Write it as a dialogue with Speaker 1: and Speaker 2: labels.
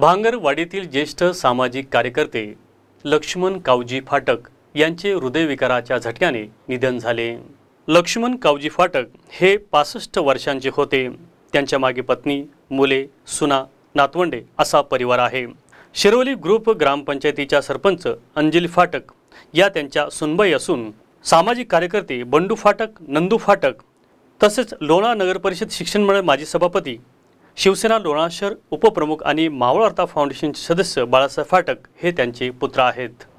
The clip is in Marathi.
Speaker 1: भांगरवाडीतील ज्येष्ठ सामाजिक कार्यकर्ते लक्ष्मण कावजी फाटक यांचे हृदयविकाराच्या झटक्याने निधन झाले लक्ष्मण कावजी फाटक हे पासष्ट वर्षांचे होते त्यांच्या मागे पत्नी मुले सुना नातवंडे असा परिवार आहे शिरोली ग्रुप ग्रामपंचायतीच्या सरपंच अंजली फाटक या त्यांच्या सुनबाई असून सामाजिक कार्यकर्ते बंडू फाटक नंदू फाटक तसेच लोणा नगर परिषद शिक्षण मंडळ माजी सभापती शिवसेना लोणाशर उपप्रमुख आणि मावळ अर्था फाउंडेशनचे सदस्य बाळासाहेब फाटक हे त्यांचे पुत्र आहेत